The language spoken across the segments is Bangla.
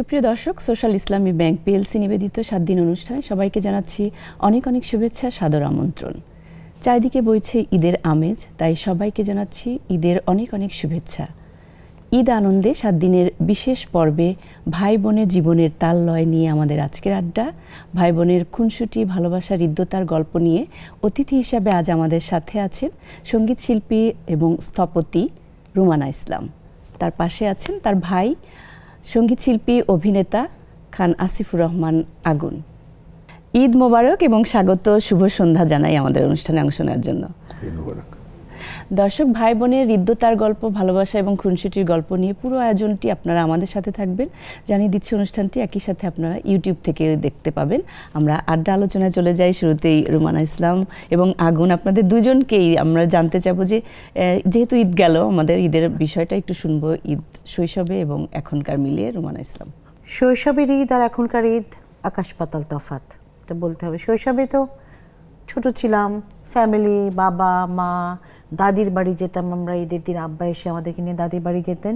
সুপ্রিয় দর্শক সোশ্যাল ইসলামী ব্যাংক পিএলসি নিবেদিত সাত দিন অনুষ্ঠানে সবাইকে জানাচ্ছি অনেক অনেক শুভেচ্ছা সাদর আমন্ত্রণ চারিদিকে বইছে ঈদের আমেজ তাই সবাইকে জানাচ্ছি ঈদের অনেক অনেক শুভেচ্ছা ঈদ আনন্দে সাত দিনের বিশেষ পর্বে ভাই বোনের জীবনের তাল লয় নিয়ে আমাদের আজকের আড্ডা ভাই বোনের খুনসুটি ভালোবাসার হৃদ্যতার গল্প নিয়ে অতিথি হিসাবে আজ আমাদের সাথে আছেন সঙ্গীত শিল্পী এবং স্থপতি রুমানা ইসলাম তার পাশে আছেন তার ভাই সঙ্গীত শিল্পী অভিনেতা খান আসিফুর রহমান আগুন ঈদ মোবারক এবং স্বাগত শুভ সন্ধ্যা জানাই আমাদের অনুষ্ঠানে অংশ নেওয়ার জন্য ঈদ মোবারক দর্শক ভাই বোনের হৃদ্যতার গল্প ভালোবাসা এবং খুনসুটির গল্প নিয়ে পুরো আয়োজনটি আপনারা আমাদের সাথে থাকবেন জানিয়ে দিচ্ছি অনুষ্ঠানটি একই সাথে আপনারা ইউটিউব থেকে দেখতে পাবেন আমরা আড্ডা আলোচনায় চলে যাই শুরুতেই রুমানা ইসলাম এবং আগুন আপনাদের দুজনকেই আমরা জানতে চাব যে যেহেতু ঈদ গেল আমাদের ঈদের বিষয়টা একটু শুনবো ঈদ শৈশবে এবং এখনকার মিলিয়ে রুমানা ইসলাম শৈশবের ঈদ আর এখনকার ঈদ আকাশ পাতাল তফাত এটা বলতে হবে শৈশবে তো ছোট ছিলাম ফ্যামিলি বাবা মা দাদির বাড়ি যেতাম আমরা ঈদের দিন আব্বা এসে আমাদেরকে নিয়ে দাদির বাড়ি যেতেন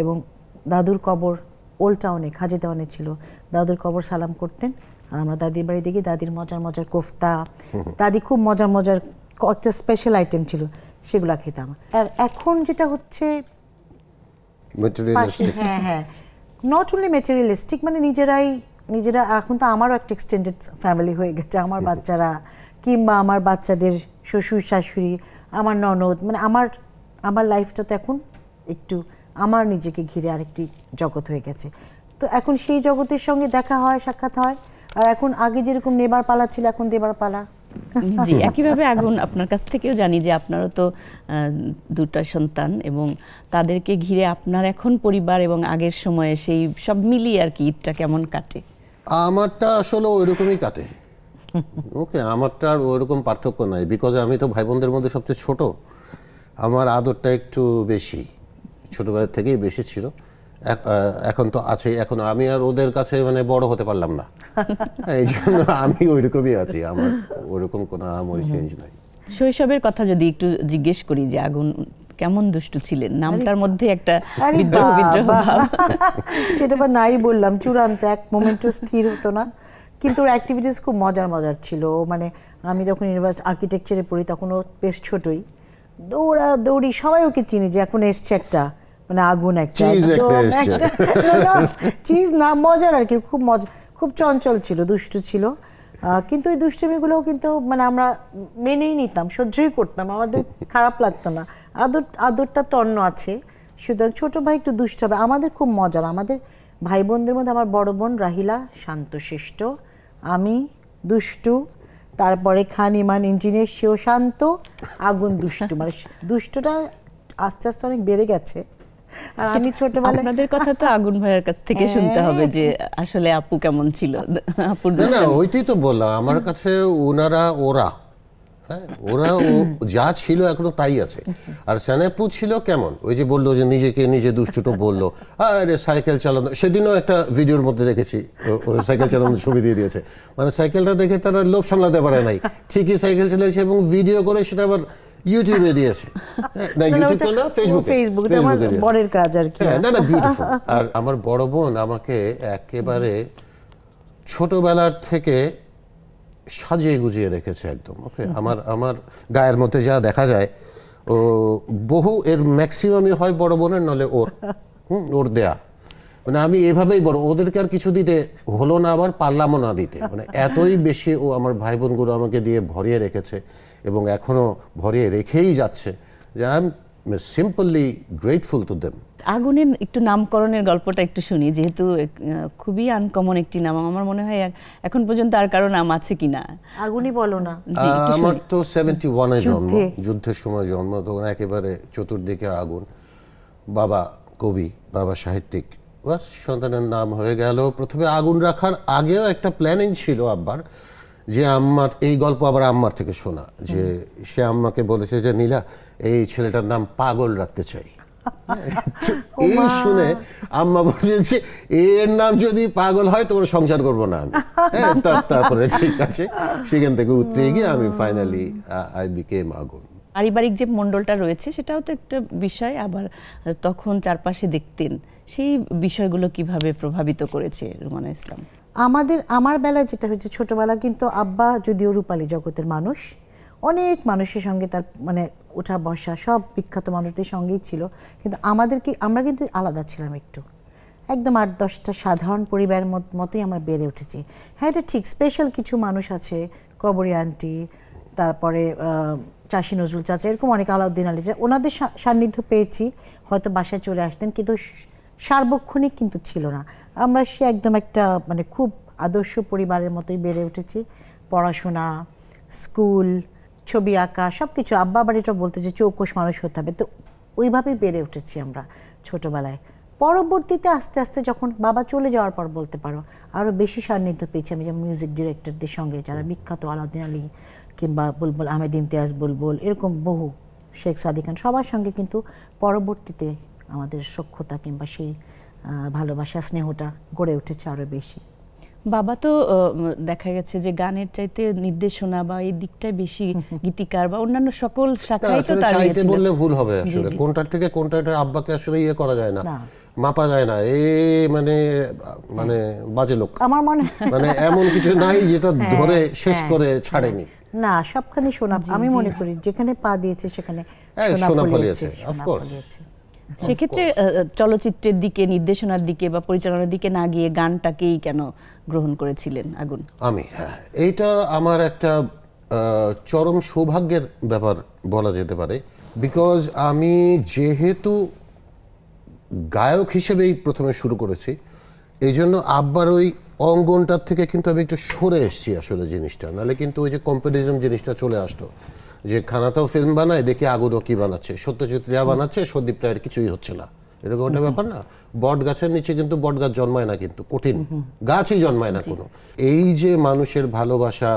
এবং দাদুর কবর ওল্ড টাউনে খাজে টাউনে ছিল দাদুর কবর সালাম করতেন আর আমরা দাদির বাড়ি দেখি দাদির মজার মজার কোফতা দাদি খুব মজার মজার একটা স্পেশাল আইটেম ছিল সেগুলা খেতাম আর এখন যেটা হচ্ছে হ্যাঁ হ্যাঁ নট অনলি মেটেরিয়ালিস্টিক মানে নিজেরাই নিজেরা এখন তো আমারও একটা এক্সটেন্ডেড ফ্যামিলি হয়ে গেছে আমার বাচ্চারা কিংবা আমার বাচ্চাদের শ্বশুর শাশুড়ি আমার ননদ মানে আমার আমার লাইফটা তো এখন একটু আমার নিজেকে ঘিরে আরেকটি জগৎ হয়ে গেছে তো এখন সেই জগতের সঙ্গে দেখা হয় সাক্ষাৎ হয় আর এখন আগে যেরকম নেবার পালা ছিল এখন দেবার পালা জি একইভাবে আগুন আপনার কাছ থেকেও জানি যে আপনারও তো দুটা সন্তান এবং তাদেরকে ঘিরে আপনার এখন পরিবার এবং আগের সময়ে সেই সব মিলিয়ে আর কি ঈদটা কেমন কাটে আমারটা আসলে ওইরকমই কাটে ওকে আমারটা আর ওরকম পার্থক্য নাই বিকজ আমি তো ভাই বোনদের মধ্যে সবচেয়ে ছোট আমার আদরটা একটু বেশি ছোটোবেলার থেকেই বেশি ছিল এখন তো আছে এখন আমি আর ওদের কাছে মানে বড় হতে পারলাম না এই জন্য আমি ওইরকমই আছি আমার ওরকম কোনো আমার চেঞ্জ নাই শৈশবের কথা যদি একটু জিজ্ঞেস করি যে আগুন কেমন দুষ্টু ছিলেন নামটার মধ্যে একটা বিদ্রোহ বিদ্রোহ সেটা বা নাই বললাম চূড়ান্ত এক মোমেন্টও স্থির হতো না কিন্তু ওর অ্যাক্টিভিটিস খুব মজার মজার ছিল মানে আমি যখন ইউনিভার্স আর্কিটেকচারে পড়ি তখনও বেশ ছোটই দৌড়া দৌড়ি সবাই ওকে চিনি যে এখন এসছে একটা মানে আগুন একটা না মজার আর কি খুব মজা খুব চঞ্চল ছিল দুষ্টু ছিল কিন্তু ওই দুষ্টুমিগুলোও কিন্তু মানে আমরা মেনেই নিতাম সহ্যই করতাম আমাদের খারাপ লাগতো না আদর আদরটা তন্ন আছে সুতরাং ছোট ভাই একটু দুষ্ট হবে আমাদের খুব মজার আমাদের ভাই বোনদের মধ্যে আমার বড় বোন রাহিলা শান্তশিষ্ট আমি দুষ্টু তারপরে খান ইমান ইঞ্জিনিয়ার সেও শান্ত আগুন দুষ্টু মানে দুষ্টটা আস্তে আস্তে অনেক বেড়ে গেছে আর আমি ছোটবেলায় আপনাদের কথা তো আগুন ভাইয়ের কাছ থেকে শুনতে হবে যে আসলে আপু কেমন ছিল আপু না ওইটাই তো বললাম আমার কাছে ওনারা ওরা হ্যাঁ, ওরা ও যা ছিল এখনো তাই আছে আর স্যানাপু ছিল কেমন ওই যে বললো যে নিজেকে নিজে দুষ্টুটো বললো আরে সাইকেল চালানো সেদিনও একটা ভিডিওর মধ্যে দেখেছি সাইকেল চালানোর ছবি দিয়ে দিয়েছে মানে সাইকেলটা দেখে তারা লোভ সামলাতে পারে নাই ঠিকই সাইকেল চালিয়েছে এবং ভিডিও করে সেটা আবার ইউটিউবে দিয়েছে হ্যাঁ, মানে হ্যাঁ, না না না আর আমার বড় বোন আমাকে একেবারে ছোটবেলার থেকে সাজিয়ে গুজিয়ে রেখেছে একদম ওকে আমার আমার গায়ের মধ্যে যা দেখা যায় ও বহু এর ম্যাক্সিমামই হয় বড় বোনের নলে ওর হুম ওর দেয়া মানে আমি এভাবেই বড় ওদেরকে আর কিছু দিতে হলো না আবার পারলামও না দিতে মানে এতই বেশি ও আমার ভাই বোনগুলো আমাকে দিয়ে ভরিয়ে রেখেছে এবং এখনও ভরিয়ে রেখেই যাচ্ছে যে I am simply grateful to them আগুনের একটু নামকরণের গল্পটা একটু শুনি যেহেতু খুবই আনকমন একটি নাম আমার মনে হয় এখন পর্যন্ত আর কারো নাম আছে কিনা আগুনই বলো না আমার তো সেভেন্টি ওয়ানে জন্ম যুদ্ধের সময় জন্ম তখন একেবারে চতুর্দিকে আগুন বাবা কবি বাবা সাহিত্যিক বাস সন্তানের নাম হয়ে গেল প্রথমে আগুন রাখার আগেও একটা প্ল্যানিং ছিল আব্বার যে আম্মার এই গল্প আবার আম্মার থেকে শোনা যে সে আম্মাকে বলেছে যে নীলা এই ছেলেটার নাম পাগল রাখতে চাই এই শুনে আম্মা বলছে এর নাম যদি পাগল হয় তোমার সংসার করব না আমি হ্যাঁ, তারপরে ঠিক আছে সেখান থেকে উতরে গিয়ে আমি ফাইনালি আই বিকেম আগুন পারিবারিক যে মণ্ডলটা রয়েছে সেটাও তো একটা বিষয় আবার তখন চারপাশে দেখতেন সেই বিষয়গুলো কিভাবে প্রভাবিত করেছে রুমানা ইসলাম আমাদের আমার বেলায় যেটা হয়েছে ছোটবেলা কিন্তু আব্বা যদিও রূপালী জগতের মানুষ অনেক মানুষের সঙ্গে তার মানে ওঠা বসা সব বিখ্যাত মানুষদের সঙ্গেই ছিল কিন্তু আমাদেরকে আমরা কিন্তু আলাদা ছিলাম একটু একদম আট দশটা সাধারণ পরিবারের মতোই আমরা বেড়ে উঠেছি হ্যাঁ এটা ঠিক স্পেশাল কিছু মানুষ আছে কবরী আন্টি তারপরে চাষি নজরুল চাচা এরকম অনেক আলাউদ্দিন আলী ওনাদের সান্নিধ্য পেয়েছি হয়তো বাসায় চলে আসতেন কিন্তু সার্বক্ষণিক কিন্তু ছিল না আমরা সে একদম একটা মানে খুব আদর্শ পরিবারের মতোই বেড়ে উঠেছি পড়াশোনা স্কুল ছবি আঁকা সব কিছু আব্বা বাড়িটা এটা বলতে যে চৌকোশ মানুষ হতে হবে তো ওইভাবেই বেড়ে উঠেছি আমরা ছোটবেলায় পরবর্তীতে আস্তে আস্তে যখন বাবা চলে যাওয়ার পর বলতে পারো আরও বেশি সান্নিধ্য পেয়েছি আমি যেমন মিউজিক ডিরেক্টরদের সঙ্গে যারা বিখ্যাত আলাউদ্দিন আলী কিংবা বুলবুল আহমেদ ইমতিয়াজ বুলবুল এরকম বহু শেখ সাদি খান সবার সঙ্গে কিন্তু পরবর্তীতে আমাদের সক্ষতা কিংবা সেই ভালোবাসা স্নেহটা গড়ে উঠেছে আরও বেশি বাবা তো দেখা গেছে যে গানের চাইতে নির্দেশনা বা এই দিকটাই বেশি গীতিকার বা অন্যান্য সকল শাখায় তো তার চাইতে বললে ভুল হবে আসলে কোনটার থেকে কোনটা এটা আব্বাকে আসলে ইয়ে করা যায় না মাপা যায় না এ মানে মানে বাজে লোক আমার মনে মানে এমন কিছু নাই যেটা হ্যাঁ, ধরে হ্যাঁ। শেষ করে ছাড়েনি না সবখানে শোনা আমি মনে করি যেখানে পা দিয়েছে সেখানে শোনা ফলিয়েছে অফকোর্স সেক্ষেত্রে চলচ্চিত্রের দিকে নির্দেশনার দিকে বা পরিচালনার দিকে না গিয়ে গানটাকেই কেন গ্রহণ করেছিলেন আগুন আমি হ্যাঁ এইটা আমার একটা চরম সৌভাগ্যের ব্যাপার বলা যেতে পারে বিকজ আমি যেহেতু গায়ক হিসেবেই প্রথমে শুরু করেছি এই জন্য আব্বার ওই অঙ্গনটার থেকে কিন্তু আমি একটু সরে এসেছি আসলে জিনিসটা নাহলে কিন্তু ওই যে কম্পিটিজম জিনিসটা চলে আসতো যে খানাতেও ফিল্ম বানায় দেখি আগুনও কী বানাচ্ছে সত্যজিৎ রিয়া বানাচ্ছে সন্দীপ রায়ের কিছুই হচ্ছে না এরকম একটা ব্যাপার না বট গাছের নিচে কিন্তু বট গাছ জন্মায় না কিন্তু কঠিন গাছই জন্মায় না কোনো এই যে মানুষের ভালোবাসা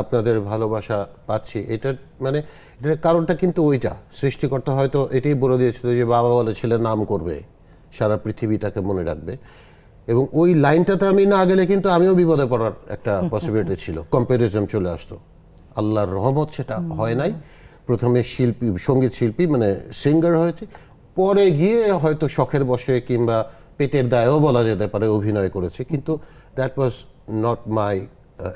আপনাদের ভালোবাসা পাচ্ছি এটা মানে এটার কারণটা কিন্তু ওইটা সৃষ্টিকর্তা হয়তো এটাই বলে দিয়েছিল যে বাবা বলে ছেলে নাম করবে সারা পৃথিবী তাকে মনে রাখবে এবং ওই লাইনটাতে আমি না গেলে কিন্তু আমিও বিপদে পড়ার একটা পসিবিলিটি ছিল কম্পারিজম চলে আসতো আল্লাহর রহমত সেটা হয় নাই প্রথমে শিল্পী সঙ্গীত শিল্পী মানে সিঙ্গার হয়েছে পরে গিয়ে হয়তো শখের বসে কিংবা পেটের দায়ও বলা যেতে পারে অভিনয় করেছে কিন্তু that was not my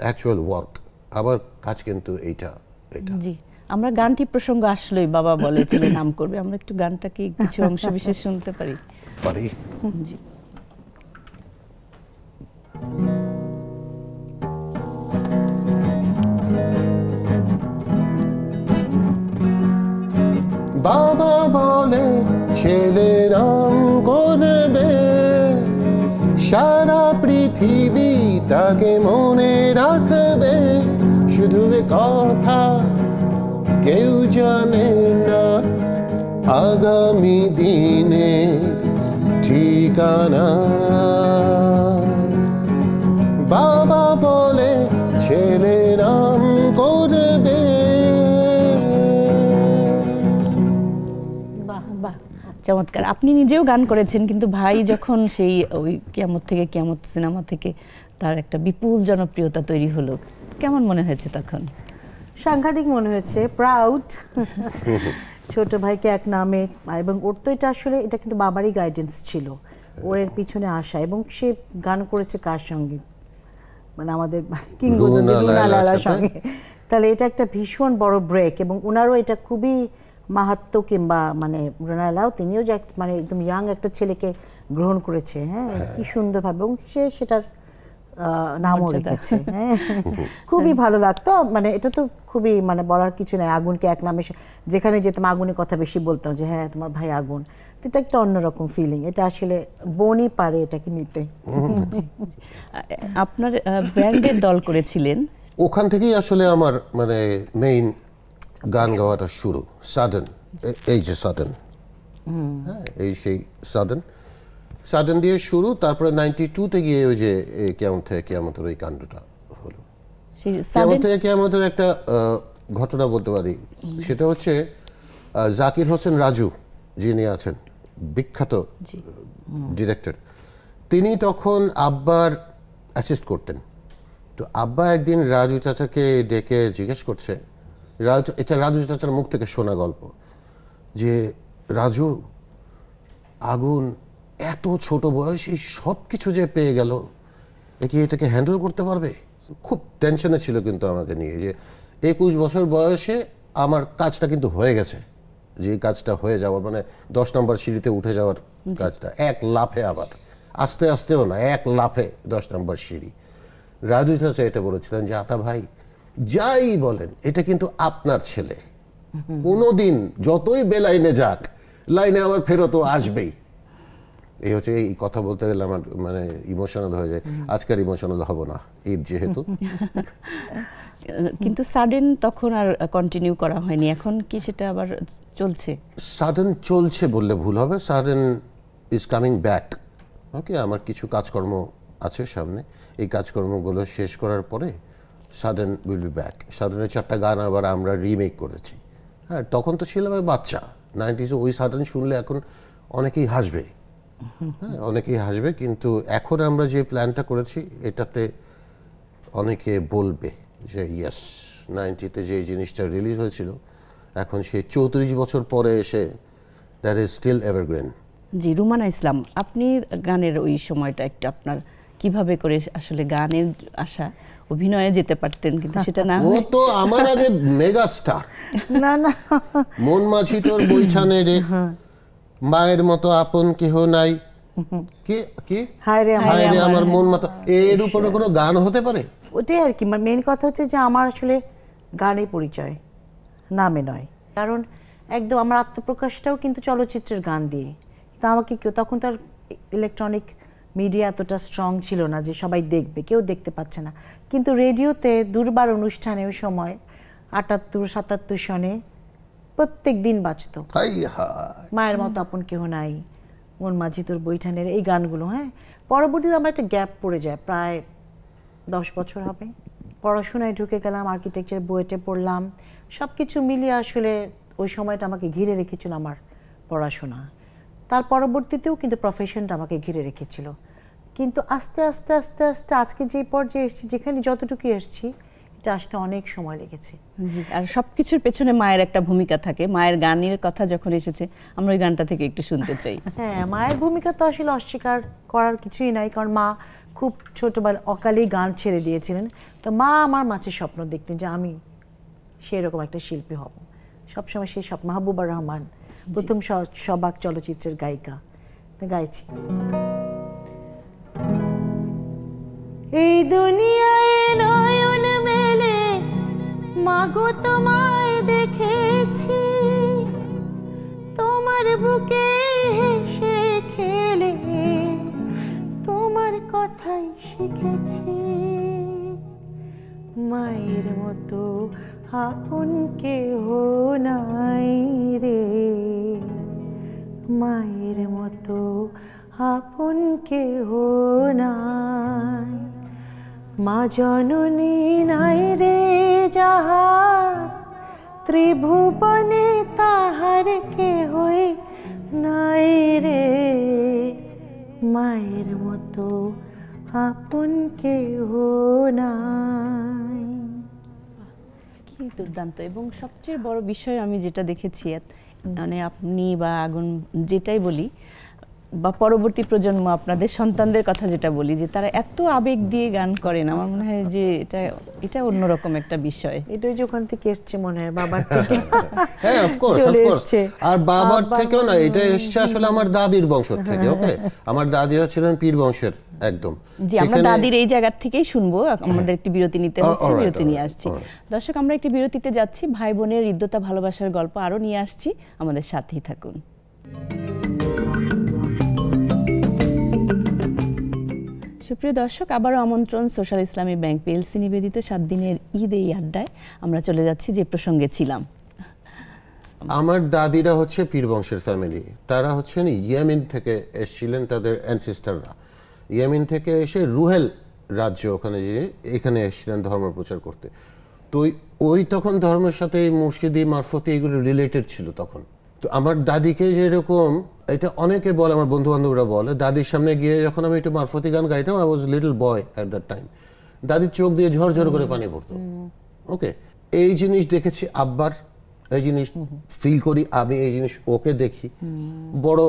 actual work আমার কাজ কিন্তু এইটা এটা জি আমরা গানটি প্রসঙ্গ আসলেই বাবা বলেছিল নাম করবে আমরা একটু গানটা কি কিছু অংশ বিশেষ শুনতে পারি পারি জি বাবা বলে ছেলে নাম করবে সারা পৃথিবী তাকে মনে রাখবে শুধু কথা কেউ জানে না আগামী দিনে ঠিকানা বাবা বলে ছেলে রাম চমৎকার আপনি নিজেও গান করেছেন কিন্তু ভাই যখন সেই ওই কিয়ামত থেকে কিয়ামত সিনেমা থেকে তার একটা বিপুল জনপ্রিয়তা তৈরি হলো কেমন মনে হয়েছে তখন সাংঘাতিক মনে হয়েছে প্রাউড ছোট ভাইকে এক নামে এবং ওর তো এটা আসলে এটা কিন্তু বাবারই গাইডেন্স ছিল ওর এর পিছনে আসা এবং সে গান করেছে কার সঙ্গে মানে আমাদের কিংবদন্তি সঙ্গে তাহলে এটা একটা ভীষণ বড় ব্রেক এবং ওনারও এটা খুবই মাহাত্ম কিংবা মানে রুনা তিনিও যে মানে একদম ইয়াং একটা ছেলেকে গ্রহণ করেছে হ্যাঁ? হ্যাঁ কি সুন্দরভাবে এবং সে সেটার নামও রেখেছে হ্যাঁ? খুবই ভালো লাগতো মানে এটা তো খুবই মানে বলার কিছু নাই আগুনকে এক নামে যেখানে যেতাম আগুনের কথা বেশি বলতাম যে হ্যাঁ তোমার ভাই আগুন এটা একটা অন্যরকম ফিলিং এটা আসলে বনই পারে এটাকে নিতে আপনার ব্র্যান্ডের দল করেছিলেন ওখান থেকেই আসলে আমার মানে মেইন গান গাওয়াটা শুরু সাডেন এই যে সাডেন হ্যাঁ এই সেই সাডেন সাডেন দিয়ে শুরু তারপরে নাইনটি টুতে গিয়ে ওই যে কেমন থেকে কেমন ওই কাণ্ডটা হলো কেমন থেকে কেমন একটা ঘটনা বলতে পারি সেটা হচ্ছে জাকির হোসেন রাজু যিনি আছেন বিখ্যাত ডিরেক্টর তিনি তখন আব্বার অ্যাসিস্ট করতেন তো আব্বা একদিন রাজু চাচাকে ডেকে জিজ্ঞেস করছে রাজ এটা রাজু চাচার মুখ থেকে শোনা গল্প যে রাজু আগুন এত ছোট বয়সে সব কিছু যে পেয়ে গেল একে এটাকে হ্যান্ডেল করতে পারবে খুব টেনশনে ছিল কিন্তু আমাকে নিয়ে যে একুশ বছর বয়সে আমার কাজটা কিন্তু হয়ে গেছে যে কাজটা হয়ে যাওয়ার মানে দশ নম্বর সিঁড়িতে উঠে যাওয়ার কাজটা এক লাফে আবার আস্তে আস্তেও না এক লাফে দশ নম্বর সিঁড়ি রাজু চাচা এটা বলেছিলেন যে আতা ভাই যাই বলেন এটা কিন্তু আপনার ছেলে কোনোদিন যতই বেলাইনে যাক লাইনে আমার ফেরত আসবেই এই হচ্ছে এই কথা বলতে গেলে আমার মানে ইমোশনাল হয়ে যায় আজকের ইমোশনাল হব না ঈদ যেহেতু কিন্তু সাডেন তখন আর কন্টিনিউ করা হয়নি এখন কি সেটা আবার চলছে সাডেন চলছে বললে ভুল হবে Saden is coming back okay আমার কিছু কাজকর্ম আছে সামনে এই কাজকর্মগুলো শেষ করার পরে সাডেন উইল বি ব্যাক সাডেনের চারটা গান আবার আমরা রিমেক করেছি হ্যাঁ তখন তো ছিলাম বাচ্চা নাইনটিসে ওই সাডেন শুনলে এখন অনেকেই হাসবে হ্যাঁ অনেকেই হাসবে কিন্তু এখন আমরা যে প্ল্যানটা করেছি এটাতে অনেকে বলবে যে ইয়াস নাইনটিতে যে জিনিসটা রিলিজ হয়েছিল এখন সে চৌত্রিশ বছর পরে এসে that is still evergreen ji Rumana Islam আপনি গানের ওই সময়টা একটু আপনার কিভাবে করে আসলে গানের আশা অভিনয়ে যেতে পারতেন কিন্তু সেটা না ও তো আমার আগে মেগা স্টার না না মন মাছি তোর বইছানে রে হ্যাঁ। মায়ের মতো আপন কেহ নাই কি কি হায় রে হায় রে আমার মন মতো এর উপরে কোনো গান হতে পারে ওটাই আর কি মেন কথা হচ্ছে যে আমার আসলে গানে পরিচয় নামে নয় কারণ একদম আমার আত্মপ্রকাশটাও কিন্তু চলচ্চিত্রের গান দিয়ে তো আমাকে কেউ তখন তার ইলেকট্রনিক মিডিয়া এতটা স্ট্রং ছিল না যে সবাই দেখবে কেউ দেখতে পাচ্ছে না কিন্তু রেডিওতে দুর্বার অনুষ্ঠানে ওই সময় আটাত্তর সাতাত্তর সনে প্রত্যেক দিন বাঁচত মায়ের মতো আপন কেহ নাই মন মাঝি তোর বৈঠানের এই গানগুলো হ্যাঁ পরবর্তীতে আমার একটা গ্যাপ পড়ে যায় প্রায় দশ বছর হবে পড়াশোনায় ঢুকে গেলাম আর্কিটেকচার বইয়েটে পড়লাম সব কিছু মিলিয়ে আসলে ওই সময়টা আমাকে ঘিরে রেখেছিল আমার পড়াশোনা তার পরবর্তীতেও কিন্তু প্রফেশনটা আমাকে ঘিরে রেখেছিল কিন্তু আস্তে আস্তে আস্তে আস্তে আজকে যে পর্যায়ে এসেছি যেখানে যতটুকু এসেছি এটা আসতে অনেক সময় লেগেছে আর সব কিছুর পেছনে মায়ের একটা ভূমিকা থাকে মায়ের গানের কথা যখন এসেছে আমরা ওই গানটা থেকে একটু শুনতে চাই হ্যাঁ মায়ের ভূমিকা তো আসলে অস্বীকার করার কিছুই নাই কারণ মা খুব ছোটবেলা অকালেই গান ছেড়ে দিয়েছিলেন তো মা আমার মাছের স্বপ্ন দেখতেন যে আমি সেরকম একটা শিল্পী হব সবসময় সেই স্বপ্ন মাহবুবা রহমান প্রথম সবাক চলচ্চিত্রের গায়িকা গাইছি এই দুনিয়ায় নয়ন মেলে মাগো তোমায় দেখেছি তোমার বুকে হেসে খেলে তোমার কথাই শিখেছি মায়ের মতো আপন কেহ নাই রে মায়ের মতো আপন কেহ নাই মা জননী নাই রে যাহা ত্রিভুবনে তাহার কে হই নাই রে মায়ের মতো আপন কেহ না কি দুর্দান্ত এবং সবচেয়ে বড় বিষয় আমি যেটা দেখেছি মানে আপনি বা আগুন যেটাই বলি বা পরবর্তী প্রজন্ম আপনাদের সন্তানদের কথা যেটা বলি যে তারা এত আবেগ দিয়ে গান করেন আমার মনে হয় যে এটা এটা অন্যরকম একটা বিষয় এটাই যে ওখান থেকে এসছে মনে হয় বাবার থেকে হ্যাঁ অফকোর্স অফকোর্স আর বাবার থেকেও না এটা এসছে আসলে আমার দাদির বংশ থেকে ওকে হ্যাঁ। আমার দাদিরা ছিলেন পীর বংশের একদম জি আমরা দাদির এই জায়গা থেকেই শুনবো আমাদের একটি বিরতি নিতে হচ্ছে বিরতি নিয়ে আসছি দর্শক আমরা একটি বিরতিতে যাচ্ছি ভাই বোনের হৃদ্যতা ভালোবাসার গল্প আরও নিয়ে আসছি আমাদের সাথেই থাকুন সুপ্রিয় দর্শক আবারও আমন্ত্রণ সোশ্যাল ইসলামী ব্যাংক পিএলসি নিবেদিত সাত দিনের ঈদ এই আড্ডায় আমরা চলে যাচ্ছি যে প্রসঙ্গে ছিলাম আমার দাদিরা হচ্ছে পীর বংশের ফ্যামিলি তারা হচ্ছেন ইয়েমেন থেকে এসেছিলেন তাদের অ্যানসিস্টাররা ইয়েমেন থেকে এসে রুহেল রাজ্য ওখানে যে এখানে এসেছিলেন ধর্ম প্রচার করতে তো ওই তখন ধর্মের সাথে এই মসজিদি মারফতি এগুলো রিলেটেড ছিল তখন তো আমার দাদিকে যেরকম এটা অনেকে বলে আমার বন্ধু বান্ধবরা বলে দাদির সামনে গিয়ে যখন আমি একটু মারফতি গান গাইতাম I was little boy at that time দাদির চোখ দিয়ে ঝরঝর করে পানি পড়তো ওকে এই জিনিস দেখেছি আব্বার এই জিনিস ফিল করি আমি এই জিনিস ওকে দেখি বড়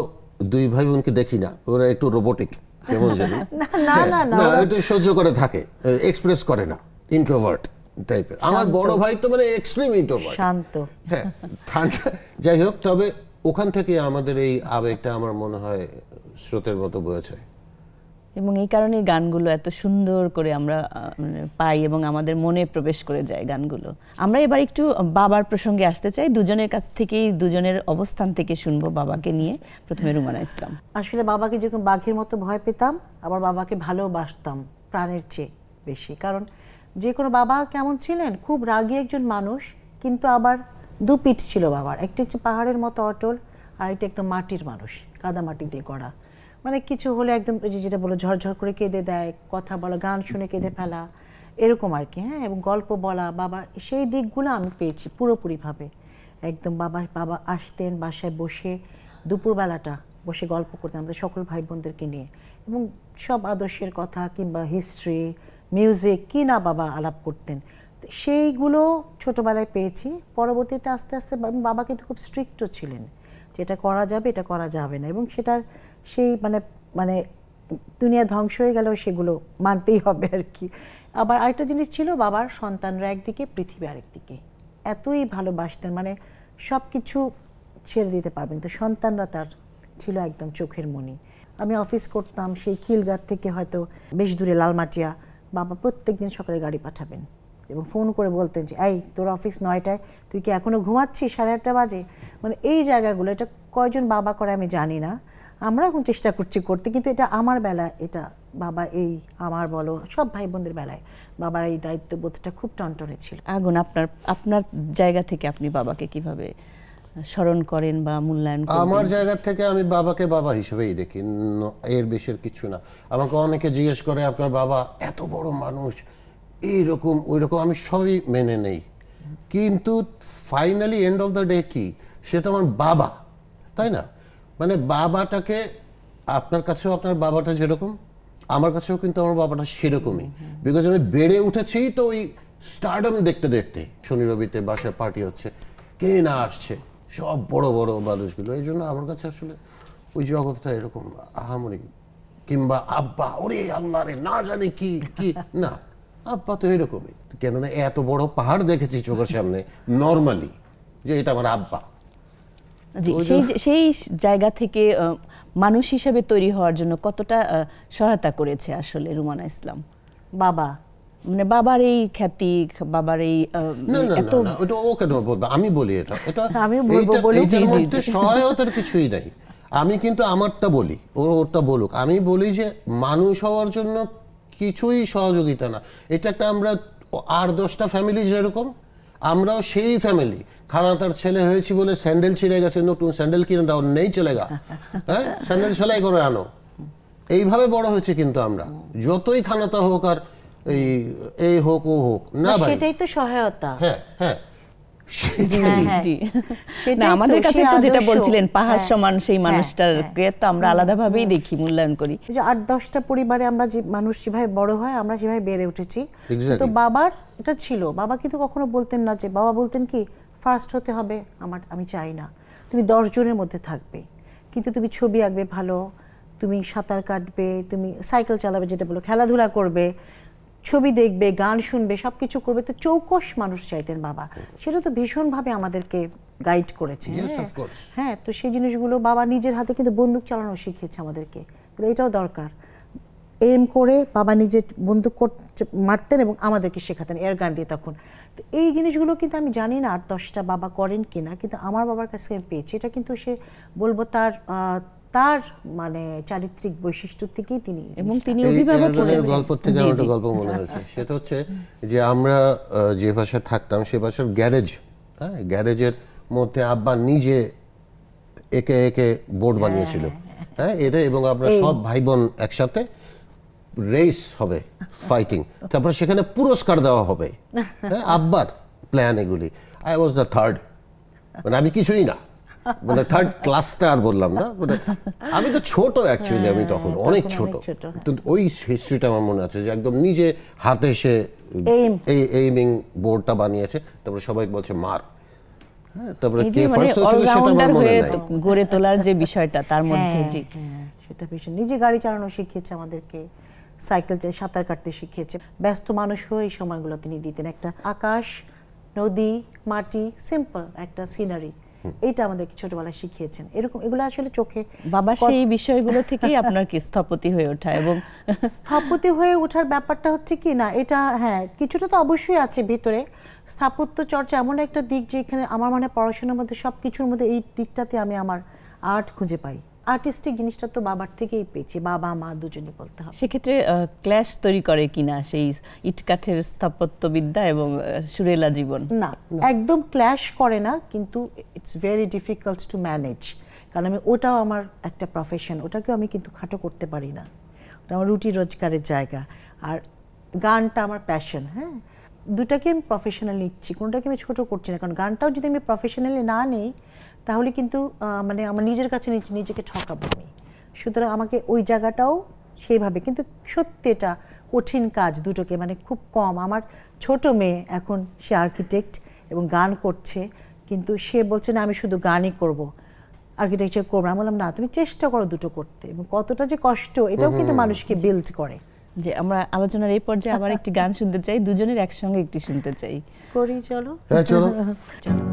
দুই ভাই বোনকে দেখি না ওরা একটু রোবোটিক কেমন জানি না না হ্যাঁ, সহ্য করে থাকে এক্সপ্রেস করে না ইন্ট্রোভার্ট টাইপের আমার বড় ভাই তো মানে এক্সট্রিম ইন্ট্রোভার্ট শান্ত হ্যাঁ ঠান্ডা যাই হোক তবে ওখান থেকে আমাদের এই আবেগটা আমার মনে হয় স্রোতের মতো বয়েছে এবং এই কারণে গানগুলো এত সুন্দর করে আমরা মানে পাই এবং আমাদের মনে প্রবেশ করে যায় গানগুলো আমরা এবার একটু বাবার প্রসঙ্গে আসতে চাই দুজনের কাছ থেকেই দুজনের অবস্থান থেকে শুনবো বাবাকে নিয়ে প্রথমে রুমানা ইসলাম আসলে বাবাকে যখন বাঘের মতো ভয় পেতাম আবার বাবাকে ভালোবাসতাম প্রাণের চেয়ে বেশি কারণ যে কোনো বাবা কেমন ছিলেন খুব রাগী একজন মানুষ কিন্তু আবার দু পিঠ ছিল বাবার একটি হচ্ছে পাহাড়ের মতো অটল আর একটা একদম মাটির মানুষ কাদা মাটি দিয়ে গড়া মানে কিছু হলে একদম যেটা বলো ঝরঝর করে কেঁদে দেয় কথা বলা গান শুনে কেঁদে ফেলা এরকম আর কি হ্যাঁ এবং গল্প বলা বাবা সেই দিকগুলো আমি পেয়েছি পুরোপুরিভাবে একদম বাবা বাবা আসতেন বাসায় বসে দুপুরবেলাটা বসে গল্প করতেন আমাদের সকল ভাই বোনদেরকে নিয়ে এবং সব আদর্শের কথা কিংবা হিস্ট্রি মিউজিক কি না বাবা আলাপ করতেন সেইগুলো ছোটোবেলায় পেয়েছি পরবর্তীতে আস্তে আস্তে বাবা কিন্তু খুব স্ট্রিক্টও ছিলেন যে এটা করা যাবে এটা করা যাবে না এবং সেটার সেই মানে মানে দুনিয়া ধ্বংস হয়ে গেলেও সেগুলো মানতেই হবে আর কি আবার আরেকটা জিনিস ছিল বাবার সন্তানরা একদিকে পৃথিবী আরেকদিকে এতই ভালোবাসতেন মানে সব কিছু ছেড়ে দিতে পারবেন তো সন্তানরা তার ছিল একদম চোখের মনি আমি অফিস করতাম সেই খিলগাত থেকে হয়তো বেশ দূরে লালমাটিয়া বাবা প্রত্যেকদিন সকালে গাড়ি পাঠাবেন এবং ফোন করে বলতেন যে এই তোর অফিস নয়টায় তুই কি এখনও ঘুমাচ্ছিস সাড়ে আটটা বাজে মানে এই জায়গাগুলো এটা কয়জন বাবা করে আমি জানি না আমরা এখন চেষ্টা করছি করতে কিন্তু এটা আমার বেলা এটা বাবা এই আমার বলো সব ভাই বোনদের বেলায় বাবার এই দায়িত্ববোধটা খুব টনটনে ছিল আগুন আপনার আপনার জায়গা থেকে আপনি বাবাকে কিভাবে স্মরণ করেন বা মূল্যায়ন আমার জায়গা থেকে আমি বাবাকে বাবা হিসেবেই দেখি এর বেশের কিছু না আমাকে অনেকে জিজ্ঞেস করে আপনার বাবা এত বড় মানুষ এইরকম ওই রকম আমি সবই মেনে নেই কিন্তু finally end of the day কি সে তো আমার বাবা তাই না মানে বাবাটাকে আপনার কাছেও আপনার বাবাটা যেরকম আমার কাছেও কিন্তু আমার বাবাটা সেরকমই বিকজ আমি বেড়ে উঠেছি তো ওই স্টার্ডম দেখতে দেখতে শনি রবিতে বাসায় পার্টি হচ্ছে কে না আসছে সব বড় বড় মানুষগুলো এই জন্য আমার কাছে আসলে ওই জগৎটা এরকম আহামরি কিংবা আব্বা ওরে আল্লাহ রে না জানি কি কি না আব্বা তো এরকমই কেননা এত বড় পাহাড় দেখেছি চোখের সামনে নর্মালি যে এটা আমার আব্বা সেই জায়গা থেকে মানুষ হিসেবে তৈরি হওয়ার জন্য কতটা সহায়তা করেছে আসলে রুমানা ইসলাম বাবা মানে বাবার এই খ্যাতি বাবার এই এত ওটা ও বলবো আমি বলি এটা এটা আমি বলবো বলি এটার মধ্যে সহায়তার কিছুই নাই আমি কিন্তু আমারটা বলি ওর ওরটা বলুক আমি বলি যে মানুষ হওয়ার জন্য কিছুই সহযোগিতা না এটা একটা আমরা আর দশটা ফ্যামিলি যেরকম আমরাও সেই ফ্যামিলি খানাতার ছেলে হয়েছি বলে স্যান্ডেল ছিঁড়ে গেছে নতুন স্যান্ডেল কিনে দাও নেই চলে গা হ্যাঁ স্যান্ডেল সেলাই করে আনো এইভাবে বড় হয়েছে কিন্তু আমরা যতই খানাতা হোক আর এই এই হোক ও হোক না সেটাই তো সহায়তা হ্যাঁ হ্যাঁ হ্যাঁ, হ্যাঁ। আমাদের কাছে যেটা বলছিলেন পাহাড় হ্যাঁ। সমান সেই মানুষটাকে তো আমরা আলাদাভাবেই দেখি মূল্যায়ন করি আট দশটা পরিবারে আমরা যে মানুষ বড় হয় আমরা সেভাবে বেড়ে উঠেছি তো বাবার এটা ছিল বাবা কিন্তু কখনো বলতেন না যে বাবা বলতেন কি ফার্স্ট হতে হবে আমার আমি চাই না তুমি দশ জনের মধ্যে থাকবে কিন্তু তুমি ছবি আঁকবে ভালো তুমি সাঁতার কাটবে তুমি সাইকেল চালাবে যেটা বলো খেলাধুলা করবে ছবি দেখবে গান শুনবে সবকিছু করবে তো চৌকস মানুষ চাইতেন বাবা সেটা তো ভীষণভাবে আমাদেরকে গাইড করেছে হ্যাঁ।, হ্যাঁ তো সেই জিনিসগুলো বাবা নিজের হাতে কিন্তু বন্দুক চালানো শিখিয়েছে আমাদেরকে এটাও দরকার এম করে বাবা নিজে বন্দুক মারতেন এবং আমাদেরকে শেখাতেন এয়ার গান দিয়ে তখন তো এই জিনিসগুলো কিন্তু আমি জানি না আট দশটা বাবা করেন কিনা কিন্তু আমার বাবার কাছে আমি পেয়েছি এটা কিন্তু সে বলবো তার তার মানে চারিত্রিক বৈশিষ্ট্য থেকেই তিনি এবং তিনি অভিভাবক গল্প থেকে আমার গল্প মনে আচ্ছা। হয়েছে সেটা হচ্ছে যে আমরা যে ভাষায় থাকতাম সে ভাষার গ্যারেজ হ্যাঁ, গ্যারেজের মধ্যে আব্বা নিজে একে একে বোর্ড হ্যাঁ। বানিয়েছিল হ্যাঁ এটা এবং আমরা সব ভাই বোন একসাথে রেস হবে ফাইটিং তারপরে সেখানে পুরস্কার দেওয়া হবে হ্যাঁ আব্বার প্ল্যান এগুলি আই ওয়াজ দ্য থার্ড মানে আমি কিছুই না মানে থার্ড ক্লাসতে আর বললাম না মানে আমি তো ছোট অ্যাকচুয়ালি আমি হ্যাঁ, তখন অনেক ছোট তো ওই হিস্ট্রিটা আমার মনে আছে যে একদম নিজে হাতে এসে এই এইমিং বোর্ডটা বানিয়েছে তারপরে সবাই বলছে মার হ্যাঁ, তারপরে কে ফার্স্ট মানে হয়েছিল সেটা আমার মনে নাই গড়ে তোলার যে বিষয়টা তার হ্যাঁ, মধ্যে জি সেটা ভীষণ নিজে গাড়ি চালানো শিখিয়েছে আমাদেরকে সাইকেল চাই সাঁতার কাটতে শিখিয়েছে ব্যস্ত মানুষ হয়ে এই সময়গুলো তিনি দিতেন একটা আকাশ নদী মাটি সিম্পল একটা সিনারি এটা আমাদেরকে ছোটবেলায় শিখিয়েছেন এরকম এগুলো আসলে চোখে বাবা সেই বিষয়গুলো থেকেই আপনার কি স্থপতি হয়ে ওঠা এবং স্থপতি হয়ে ওঠার ব্যাপারটা হচ্ছে কি না এটা হ্যাঁ কিছুটা তো অবশ্যই আছে ভিতরে স্থাপত্য চর্চা এমন একটা দিক যেখানে আমার মানে পড়াশোনার মধ্যে সব কিছুর মধ্যে এই দিকটাতে আমি আমার আর্ট খুঁজে পাই আর্টিস্টিক জিনিসটা তো বাবার থেকেই পেয়েছি বাবা মা দুজনই বলতে হবে সেক্ষেত্রে ক্ল্যাশ তৈরি করে কিনা সেই ইটকাঠের স্থাপত্যবিদ্যা এবং সুরেলা জীবন না একদম ক্ল্যাশ করে না কিন্তু it's very difficult to manage কারণ আমি ওটাও আমার একটা প্রফেশন ওটাকেও আমি কিন্তু খাটো করতে পারি না ওটা আমার রুটি রোজগারের জায়গা আর গানটা আমার প্যাশন হ্যাঁ দুটাকে আমি প্রফেশনাল নিচ্ছি কোনোটাকে আমি ছোটো করছি না কারণ গানটাও যদি আমি প্রফেশনালি না নিই তাহলে কিন্তু মানে আমার নিজের কাছে নিজেকে ঠকাবো আমি সুতরাং আমাকে ওই জায়গাটাও সেইভাবে কিন্তু সত্যি এটা কঠিন কাজ দুটোকে মানে খুব কম আমার ছোট মেয়ে এখন সে আর্কিটেক্ট এবং গান করছে কিন্তু সে বলছে না আমি শুধু গানই করব আর্কিটেকচার করবো আমি বললাম না তুমি চেষ্টা করো দুটো করতে এবং কতটা যে কষ্ট এটাও কিন্তু মানুষকে বিল্ড করে যে আমরা আলোচনার এই পর্যায়ে আবার একটি গান শুনতে চাই দুজনের একসঙ্গে একটি শুনতে চাই করি চলো হ্যাঁ চলো চলো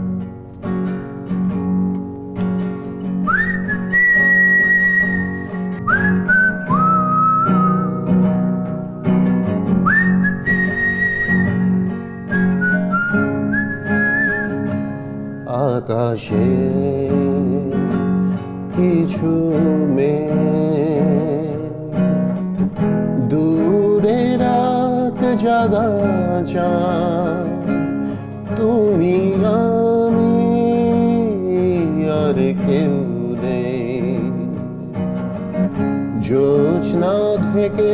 आकाशे किछु में दूरे रात जगा जा तुम्हारे खेदे जोचना के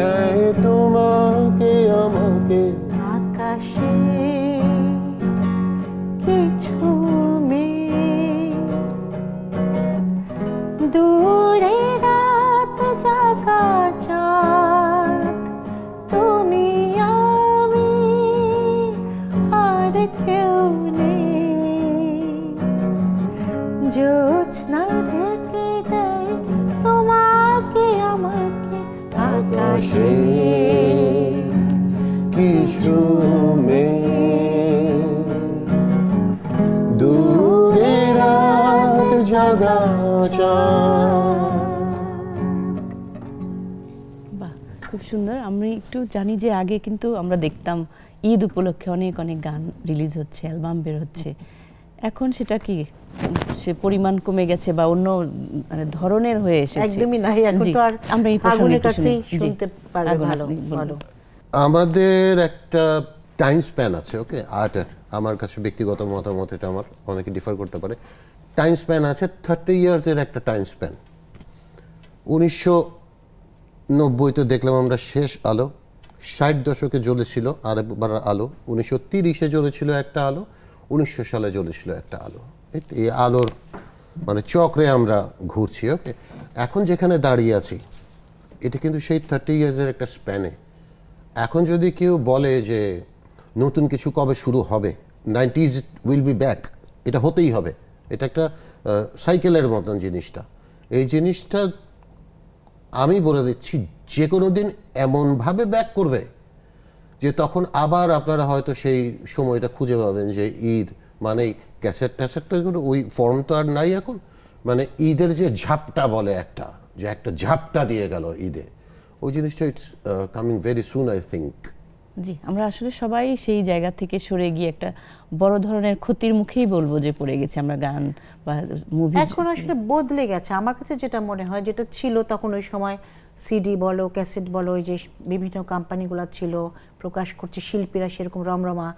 दैत আমি একটু জানি যে আগে কিন্তু আমরা দেখতাম ঈদ উপলক্ষে অনেক অনেক গান রিলিজ হচ্ছে অ্যালবাম বের হচ্ছে এখন সেটা কি সে পরিমাণ কমে গেছে বা অন্য মানে ধরনের হয়ে এসেছে একদমই নাই এখন তো আর আমরা এই প্রসঙ্গে কাছেই শুনতে পারবে ভালো ভালো আমাদের একটা টাইম স্প্যান আছে ওকে আর্টের আমার কাছে ব্যক্তিগত মতামত এটা আমার অনেকে ডিফার করতে পারে টাইম স্প্যান আছে থার্টি ইয়ার্সের একটা টাইম স্প্যান উনিশশো নব্বইতে দেখলাম আমরা শেষ আলো ষাট দশকে জ্বলেছিল আরেকবার আলো উনিশশো তিরিশে জ্বলেছিল একটা আলো উনিশশো সালে জ্বলেছিল একটা আলো এই আলোর মানে চক্রে আমরা ঘুরছি ওকে এখন যেখানে দাঁড়িয়ে আছি এটা কিন্তু সেই থার্টি ইয়ার্সের একটা স্প্যানে এখন যদি কেউ বলে যে নতুন কিছু কবে শুরু হবে নাইনটিজ উইল বি ব্যাক এটা হতেই হবে এটা একটা সাইকেলের মতন জিনিসটা এই জিনিসটা আমি বলে দিচ্ছি যে কোনো দিন এমনভাবে ব্যাক করবে যে তখন আবার আপনারা হয়তো সেই সময়টা খুঁজে পাবেন যে ঈদ মানে ক্যাসেট ট্যাসেটটা ওই ফর্ম তো আর নাই এখন মানে ঈদের যে ঝাপটা বলে একটা যে একটা ঝাপটা দিয়ে গেল ঈদে ওই জিনিসটা it's coming very soon I think ji আমরা আসলে সবাই সেই জায়গা থেকে সরে গিয়ে একটা বড় ধরনের ক্ষতির মুখেই বলবো যে পড়ে গেছে আমরা গান বা মুভি এখন আসলে বদলে গেছে আমার কাছে যেটা মনে হয় যেটা ছিল তখন ওই সময় সিডি বলো ক্যাসেট বলো ওই যে বিভিন্ন কোম্পানিগুলো ছিল প্রকাশ করছে শিল্পীরা সেরকম রমরমা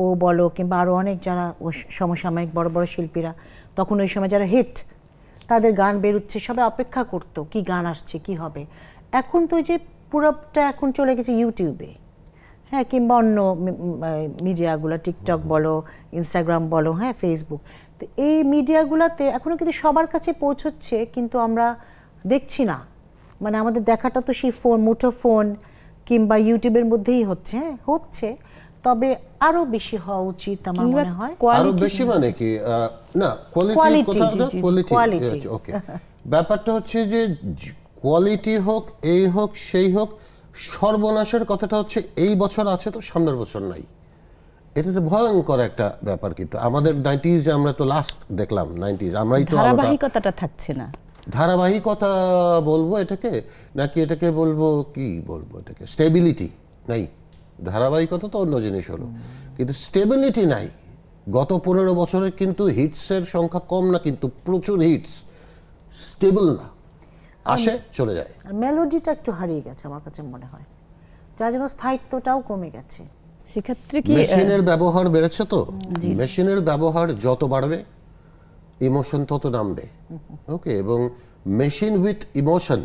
ও বলো কিংবা আরও অনেক যারা ও সমসাময়িক বড় বড় শিল্পীরা তখন ওই সময় যারা হিট তাদের গান বেরোচ্ছে সবাই অপেক্ষা করতো কি গান আসছে কি হবে এখন তো যে পুরোটা এখন চলে গেছে ইউটিউবে হ্যাঁ কিংবা অন্য মিডিয়াগুলো টিকটক বলো ইনস্টাগ্রাম বলো হ্যাঁ ফেসবুক তো এই মিডিয়াগুলোতে এখনও কিন্তু সবার কাছে পৌঁছচ্ছে কিন্তু আমরা দেখছি না মানে আমাদের দেখাটা তো সেই ফোন মুঠো ফোন কিংবা ইউটিউবের মধ্যেই হচ্ছে হ্যাঁ হচ্ছে তবে আরো বেশি হওয়া উচিত আমার মনে হয় আরো বেশি মানে কি না কোয়ালিটি না কোয়ালিটি ওকে ব্যাপারটা হচ্ছে যে কোয়ালিটি হোক এই হোক সেই হোক সর্বনাশের কথাটা হচ্ছে এই বছর আছে তো সামনের বছর নাই এটা তো ভয়ঙ্কর একটা ব্যাপার কিন্তু আমাদের নাইনটিজ আমরা তো লাস্ট দেখলাম নাইনটিজ আমরাই তো ধারাবাহিকতাটা থাকছে না ধারাবাহিকতা বলবো এটাকে নাকি এটাকে বলবো কি বলবো এটাকে স্টেবিলিটি নাই ধারাবাহিকতা তো অন্য জিনিস হলো কিন্তু স্টেবিলিটি নাই গত পনেরো বছরে কিন্তু হিটসের সংখ্যা কম না কিন্তু প্রচুর হিটস স্টেবল না আসে চলে যায় আর মেলোডিটা একটু হারিয়ে গেছে আমার কাছে মনে হয় যার জন্য স্থায়িত্বটাও কমে গেছে সেক্ষেত্রে কি মেশিনের ব্যবহার বেড়েছে তো মেশিনের ব্যবহার যত বাড়বে ইমোশন তত নামবে ওকে এবং মেশিন উইথ ইমোশন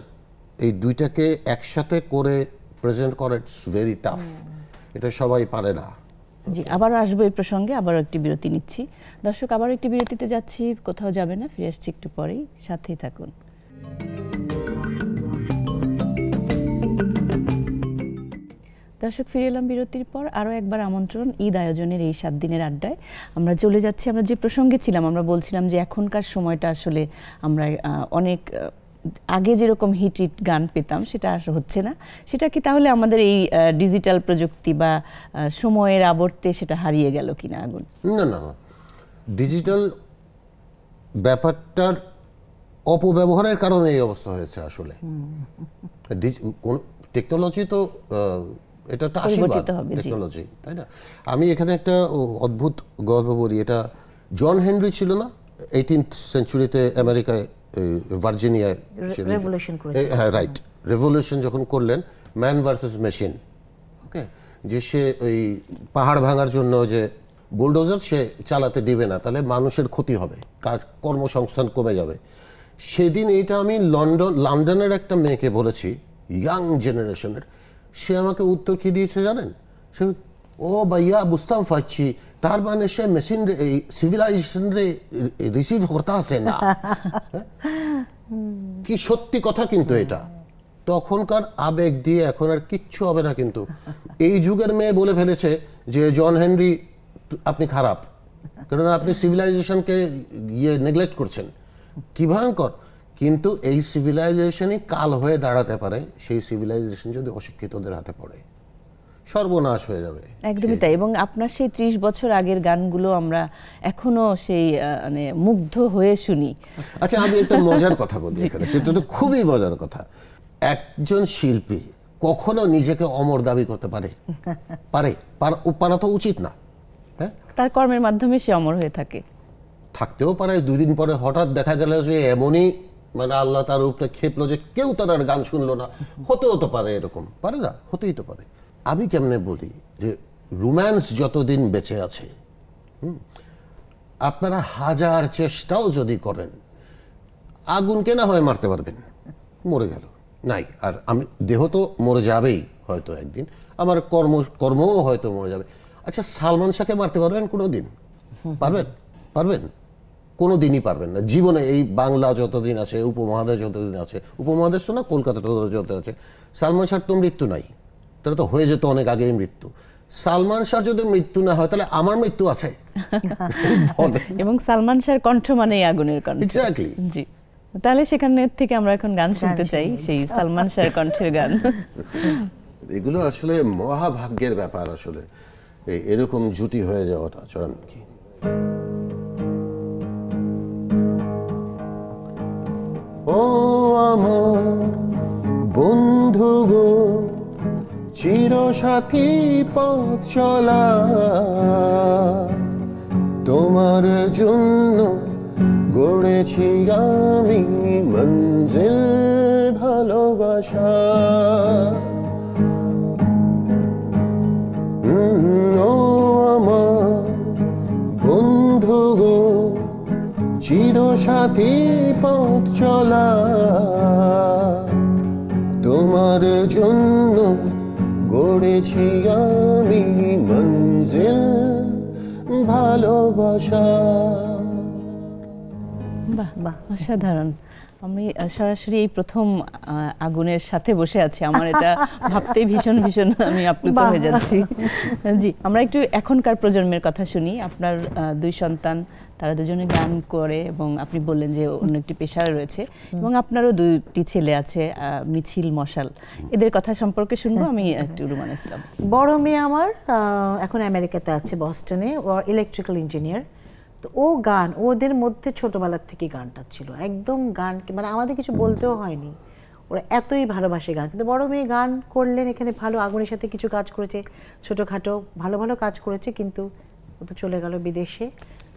এই দুইটাকে একসাথে করে প্রেজেন্ট করা ইটস ভেরি টাফ এটা সবাই পারে না জি আবার আসবো এই প্রসঙ্গে আবার একটি বিরতি নিচ্ছি দর্শক আবার একটি বিরতিতে যাচ্ছি কোথাও যাবে না ফিরে আসছি একটু পরেই সাথেই থাকুন দর্শক ফিরে এলাম বিরতির পর আরও একবার আমন্ত্রণ ঈদ আয়োজনের এই সাত দিনের আড্ডায় আমরা চলে যাচ্ছি আমরা যে প্রসঙ্গে ছিলাম আমরা বলছিলাম যে এখনকার সময়টা আসলে আমরা অনেক আগে যেরকম হিট হিট গান পেতাম সেটা আর হচ্ছে না সেটা কি তাহলে আমাদের এই ডিজিটাল প্রযুক্তি বা সময়ের আবর্তে সেটা হারিয়ে গেল না আগুন না না ডিজিটাল ব্যাপারটার অপব্যবহারের কারণে এই অবস্থা হয়েছে আসলে টেকনোলজি তো এটা একটা আশীর্বাদ টেকনোলজি তাই না আমি এখানে একটা অদ্ভুত গল্প বলি এটা জন হেনরি ছিল না এইটিনথ সেঞ্চুরিতে আমেরিকায় ভার্জিনিয়ায় হ্যাঁ রাইট রেভলিউশন যখন করলেন ম্যান ভার্সেস মেশিন ওকে যে সে ওই পাহাড় ভাঙার জন্য যে বুলডোজার সে চালাতে দিবে না তাহলে মানুষের ক্ষতি হবে কাজ কর্মসংস্থান কমে যাবে সেদিন এটা আমি লন্ডন লন্ডনের একটা মেয়েকে বলেছি ইয়াং জেনারেশনের সে আমাকে উত্তর কি দিয়েছে জানেন সে ও ভাইয়া বুঝতাম পারছি তার মানে সে মেশিন সিভিলাইজেশন রিসিভ করতে আসে না হ্যাঁ? কি সত্যি কথা কিন্তু এটা তখনকার আবেগ দিয়ে এখন আর কিচ্ছু হবে না কিন্তু এই যুগের মেয়ে বলে ফেলেছে যে জন হেনরি আপনি খারাপ কেননা আপনি সিভিলাইজেশনকে ইয়ে নেগলেক্ট করছেন কি ভয়ঙ্কর কিন্তু এই সিভিলাইজেশনই কাল হয়ে দাঁড়াতে পারে সেই সিভিলাইজেশন যদি অশিক্ষিতদের হাতে পড়ে সর্বনাশ হয়ে যাবে একদমই তাই এবং আপনার সেই ত্রিশ বছর আগের গানগুলো আমরা এখনো সেই মানে মুগ্ধ হয়ে শুনি আচ্ছা আমি একটা মজার কথা বলি এখানে সেটা তো খুবই মজার কথা একজন শিল্পী কখনো নিজেকে অমর দাবি করতে পারে পারে পারা তো উচিত না হ্যাঁ তার কর্মের মাধ্যমে সে অমর হয়ে থাকে থাকতেও পারে দুদিন পরে হঠাৎ দেখা গেল যে এমনই মানে আল্লাহ তার উপরে খেপলো যে কেউ তার গান শুনলো না হতেও তো পারে এরকম পারে না হতেই তো পারে আমি কেমনে বলি যে রোম্যান্স যতদিন বেঁচে আছে আপনারা হাজার চেষ্টাও যদি করেন আগুনকে না হয় মারতে পারবেন মরে গেল নাই আর আমি দেহ তো মরে যাবেই হয়তো একদিন আমার কর্ম কর্মও হয়তো মরে যাবে আচ্ছা সালমান শাহকে মারতে পারবেন কোনো দিন পারবেন পারবেন কোনো দিনই পারবেন না জীবনে এই বাংলা যতদিন আছে উপমহাদেশ যতদিন আছে উপমহাদেশ তো না কলকাতা যতদিন আছে সালমান শাহর তো মৃত্যু নাই তাহলে তো হয়ে যেত অনেক আগেই মৃত্যু সালমান শাহ যদি মৃত্যু না হয় তাহলে আমার মৃত্যু আছে এবং সালমান শাহর কণ্ঠ মানে আগুনের কণ্ঠ জি তাহলে সেখানে থেকে আমরা এখন গান শুনতে চাই সেই সালমান শাহের কণ্ঠের গান এগুলো আসলে মহাভাগ্যের ব্যাপার আসলে এরকম জুটি হয়ে যাওয়াটা চরম কি ও আমার বন্ধু গো চিরসাথী পথ চলা তোমার জন্য গড়েছি আমি মঞ্জিল ভালোবাসা ও আমার বন্ধু গো চিরসাথী পথ চলা তোমার জন্য গড়েছি আমি মঞ্জিল ভালোবাসা বাহ বাহ অসাধারণ আমি সরাসরি এই প্রথম আগুনের সাথে বসে আছি আমার এটা ভাবতেই ভীষণ ভীষণ আমি আপ্লুত হয়ে যাচ্ছি জি আমরা একটু এখনকার প্রজন্মের কথা শুনি আপনার দুই সন্তান তারা দুজনে গান করে এবং আপনি বললেন যে অন্য একটি পেশায় রয়েছে এবং আপনারও দুটি ছেলে আছে মিছিল মশাল এদের কথা সম্পর্কে শুনবো হ্যাঁ। আমি একটু রুমান ইসলাম বড় মেয়ে আমার এখন আমেরিকাতে আছে বস্টনে ও ইলেকট্রিক্যাল ইঞ্জিনিয়ার তো ও গান ওদের মধ্যে ছোটোবেলার থেকে গানটা ছিল একদম গান মানে আমাদের কিছু বলতেও হয়নি ওরা এতই ভালোবাসে গান কিন্তু বড় মেয়ে গান করলেন এখানে ভালো আগুনের সাথে কিছু কাজ করেছে ছোটোখাটো ভালো ভালো কাজ করেছে কিন্তু ও তো চলে গেল বিদেশে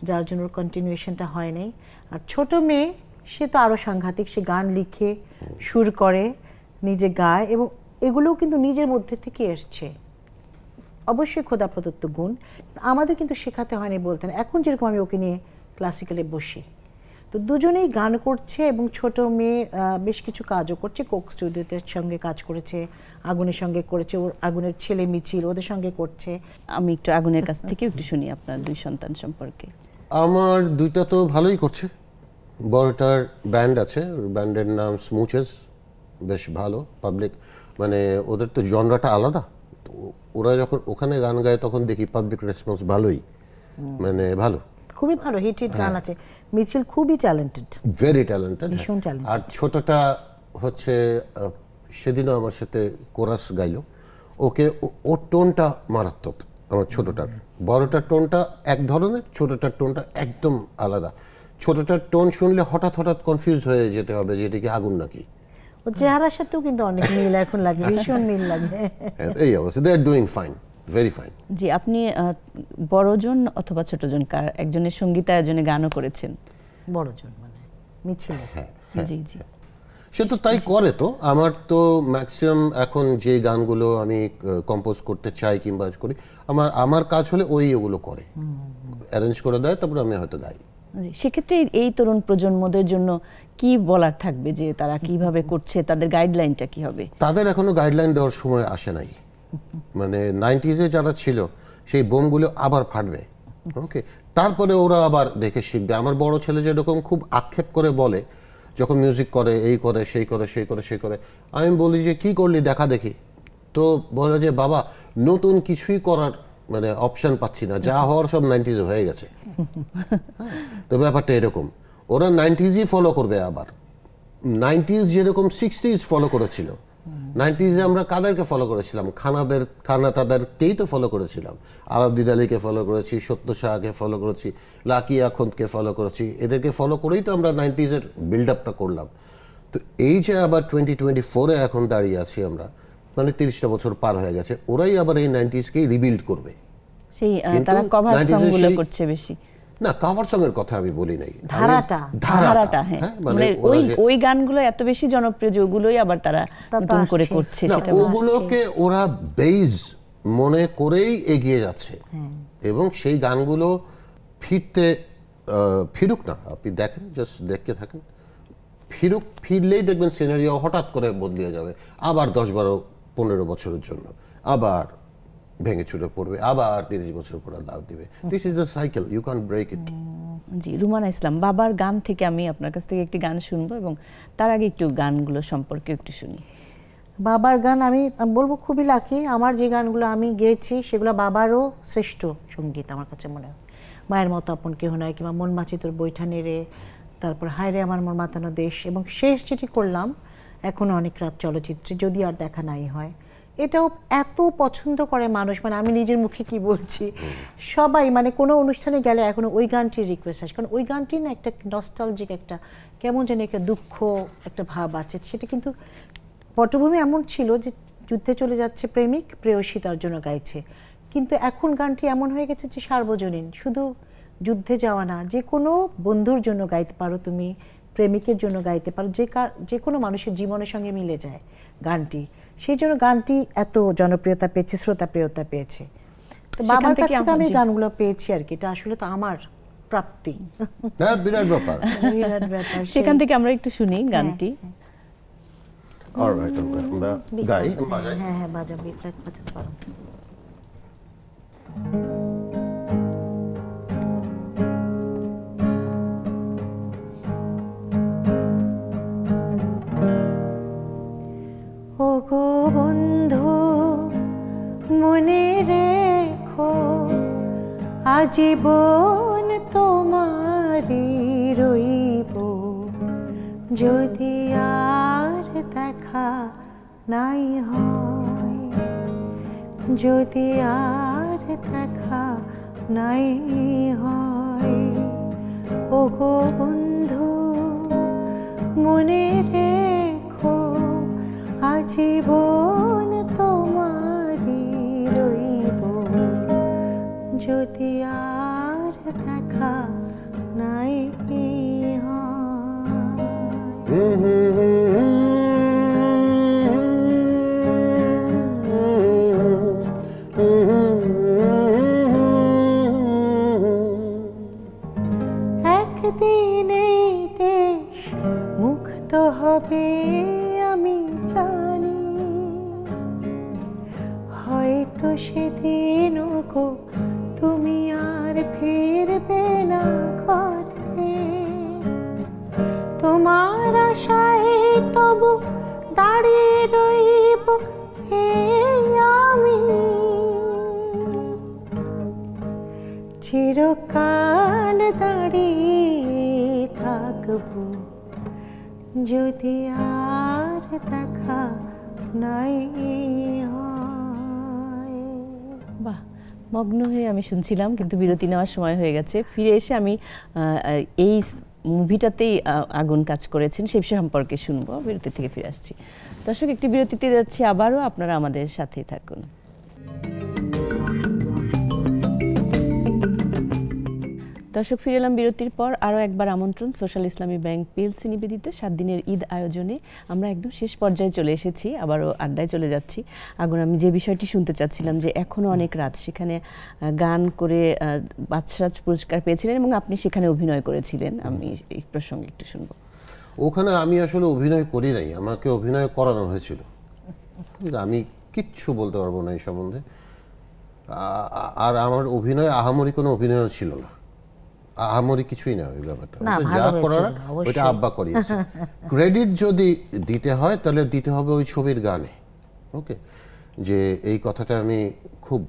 যার জন্য কন্টিনিউশনটা হয় নাই আর ছোট মেয়ে সে তো আরও সাংঘাতিক সে গান লিখে সুর করে নিজে গায় এবং এগুলোও কিন্তু নিজের মধ্যে থেকে এসছে অবশ্যই খোদা প্রদত্ত গুণ আমাদের কিন্তু শেখাতে হয়নি বলতেন এখন যেরকম আমি ওকে নিয়ে ক্লাসিক্যালে বসি তো দুজনেই গান করছে এবং ছোট মেয়ে বেশ কিছু কাজও করছে কোক স্টুডিওতে সঙ্গে কাজ করেছে আগুনের সঙ্গে করেছে ওর আগুনের ছেলে মিছিল ওদের সঙ্গে করছে আমি একটু আগুনের কাছ থেকে একটু শুনি আপনার দুই সন্তান সম্পর্কে আমার দুইটা তো ভালোই করছে বড়টার ব্যান্ড আছে ব্যান্ডের নাম স্মুচেস বেশ ভালো পাবলিক মানে ওদের তো জনরাটা আলাদা ওরা যখন ওখানে গান গায় তখন দেখি পাবলিক রেসপন্স ভালোই মানে ভালো খুবই ভালো হিট হিট গান হ্যাঁ। আছে মিছিল খুবই ট্যালেন্টেড ভেরি ট্যালেন্টেড ভীষণ ট্যালেন্টেড আর ছোটটা হচ্ছে সেদিনও আমার সাথে কোরাস গাইল ওকে ওর টোনটা মারাত্মক আমার ছোটটার বড়টার টোনটা এক ধরনের ছোটটার টোনটা একদম আলাদা ছোটটার টোন শুনলে হঠাৎ হঠাৎ কনফিউজ হয়ে যেতে হবে যে এটা কি আগুন নাকি ও চেহারার সাথেও কিন্তু অনেক মিল এখন লাগে ভীষণ মিল লাগে হ্যাঁ, এই অবস্থা they are doing fine very fine ji আপনি বড়জন অথবা ছোটজন কার একজনের সঙ্গীত আয়োজনে গানও করেছেন বড়জন মানে মিছিল হ্যাঁ জি হ্যাঁ, জি হ্যাঁ। সে তো তাই করে তো আমার তো ম্যাক্সিমাম এখন যে গানগুলো আমি কম্পোজ করতে চাই কিংবা করি আমার আমার কাজ হলে ওই ওগুলো করে অ্যারেঞ্জ করে দেয় তারপরে আমি হয়তো গাই সেক্ষেত্রে এই তরুণ প্রজন্মদের জন্য কি বলার থাকবে যে তারা কিভাবে করছে তাদের গাইডলাইনটা কি হবে তাদের এখনো গাইডলাইন দেওয়ার সময় আসে নাই মানে নাইনটিজে যারা ছিল সেই বোমগুলো আবার ফাটবে ওকে তারপরে ওরা আবার দেখে শিখবে আমার বড় ছেলে যেরকম খুব আক্ষেপ করে বলে যখন মিউজিক করে এই করে সেই করে সেই করে সেই করে আমি বলি যে কি করলি দেখা দেখি তো বলে যে বাবা নতুন কিছুই করার মানে অপশান পাচ্ছি না যা হওয়ার সব নাইনটিজ হয়ে গেছে হ্যাঁ? তো ব্যাপারটা এরকম ওরা নাইনটিজই ফলো করবে আবার নাইনটিজ যেরকম সিক্সটিজ ফলো করেছিল নাইনটিজে আমরা কাদেরকে ফলো করেছিলাম খানাদের খানা তাদেরকেই তো ফলো করেছিলাম আলাউদ্দিন আলীকে ফলো করেছি সত্য শাহকে ফলো করেছি লাকি আখন্দকে ফলো করেছি এদেরকে ফলো করেই তো আমরা নাইনটিজের বিল্ড আপটা করলাম তো এই যে আবার টোয়েন্টি টোয়েন্টি ফোরে এখন দাঁড়িয়ে আছি আমরা মানে তিরিশটা বছর পার হয়ে গেছে ওরাই আবার এই নাইনটিজকেই রিবিল্ড করবে সেই তারা কভার সংগুলো করছে বেশি না কাভার সং এর কথা আমি বলি নাই ধারাটা ধারাটা হ্যাঁ, হ্যাঁ মানে, মানে ওই ওই গানগুলো এত বেশি জনপ্রিয় যে ওগুলোই আবার তারা নতুন করে করছে সেটা ওগুলোকে ওরা বেজ মনে করেই এগিয়ে যাচ্ছে হ্যাঁ। এবং সেই গানগুলো ফিরতে ফিরুক না আপনি দেখেন জাস্ট দেখতে থাকেন ফিরুক ফিরলেই দেখবেন সিনারিও হঠাৎ করে বদলিয়ে যাবে আবার দশ বারো পনেরো বছরের জন্য আবার ভেঙে ছুটে পড়বে আবার তিরিশ বছর পর আল্লাহ দিবে this is the cycle you can break it ji Rumana Islam বাবার গান থেকে আমি আপনার কাছ থেকে একটি গান শুনবো এবং তার আগে একটু গানগুলো সম্পর্কে একটু শুনি বাবার গান আমি বলবো খুবই লাকি আমার যে গানগুলো আমি গেয়েছি সেগুলো বাবারও শ্রেষ্ঠ সঙ্গীত আমার কাছে মনে হয় মায়ের মতো আপন কেহ নয় কিংবা মন মাছি তোর বৈঠানে রে তারপর হায়রে আমার মন মাতানো দেশ এবং শেষ যেটি করলাম এখনও অনেক রাত চলচ্চিত্রে যদি আর দেখা নাই হয় এটাও এত পছন্দ করে মানুষ মানে আমি নিজের মুখে কি বলছি সবাই মানে কোনো অনুষ্ঠানে গেলে এখনো ওই গানটির রিকোয়েস্ট আসে কারণ ওই গানটির না একটা নস্টালজিক একটা কেমন যেন একটা দুঃখ একটা ভাব আছে সেটা কিন্তু পটভূমি এমন ছিল যে যুদ্ধে চলে যাচ্ছে প্রেমিক প্রেয়সী তার জন্য গাইছে কিন্তু এখন গানটি এমন হয়ে গেছে যে সার্বজনীন শুধু যুদ্ধে যাওয়া না যে কোনো বন্ধুর জন্য গাইতে পারো তুমি প্রেমিকের জন্য গাইতে পারো যে যে কোনো মানুষের জীবনের সঙ্গে মিলে যায় গানটি সেই জন্য গানটি এত জনপ্রিয়তা পেয়েছে শ্রোতা প্রিয়তা পেয়েছে তো বাবার কাছ থেকে আমি গানগুলো পেয়েছি আর কি এটা আসলে তো আমার প্রাপ্তি হ্যাঁ বিরাট ব্যাপার সেখান থেকে আমরা একটু শুনি হ্যাঁ, গানটি অলরাইট হ্যাঁ। আমরা গাই বাজাই হ্যাঁ হ্যাঁ বাজাবি ফ্ল্যাট বাজাতে পারো গো বন্ধু মনে রেখো আজীবন তোমারই রইব যদি আর দেখা নাই হয় যদি আর দেখা নাই হয় গো বন্ধু মনে রে আজীবন তোমারই রইব যদি আর দেখা শুনছিলাম কিন্তু বিরতি নেওয়ার সময় হয়ে গেছে ফিরে এসে আমি এই মুভিটাতেই আগুন কাজ করেছেন সে সম্পর্কে শুনবো বিরতি থেকে ফিরে আসছি দর্শক একটি বিরতিতে যাচ্ছি আবারও আপনারা আমাদের সাথেই থাকুন দর্শক ফিরে এলাম বিরতির পর আরও একবার আমন্ত্রণ সোশ্যাল ইসলামী ব্যাংক পিএলসি নিবেদিত সাত দিনের ঈদ আয়োজনে আমরা একদম শেষ পর্যায়ে চলে এসেছি আবারও আড্ডায় চলে যাচ্ছি আগুন আমি যে বিষয়টি শুনতে চাচ্ছিলাম যে এখনও অনেক রাত সেখানে গান করে বাদশাজ পুরস্কার পেয়েছিলেন এবং আপনি সেখানে অভিনয় করেছিলেন আমি এই প্রসঙ্গে একটু শুনবো ওখানে আমি আসলে অভিনয় করি নাই আমাকে অভিনয় করানো হয়েছিল আমি কিচ্ছু বলতে পারবো না এই সম্বন্ধে আর আমার অভিনয় আহামরি কোনো অভিনয়ও ছিল না আহামরি কিছুই না ওই ব্যাপারটা যা করার ওইটা আব্বা করিয়েছে ক্রেডিট যদি দিতে হয় তাহলে দিতে হবে ওই ছবির গানে ওকে যে এই কথাটা আমি খুব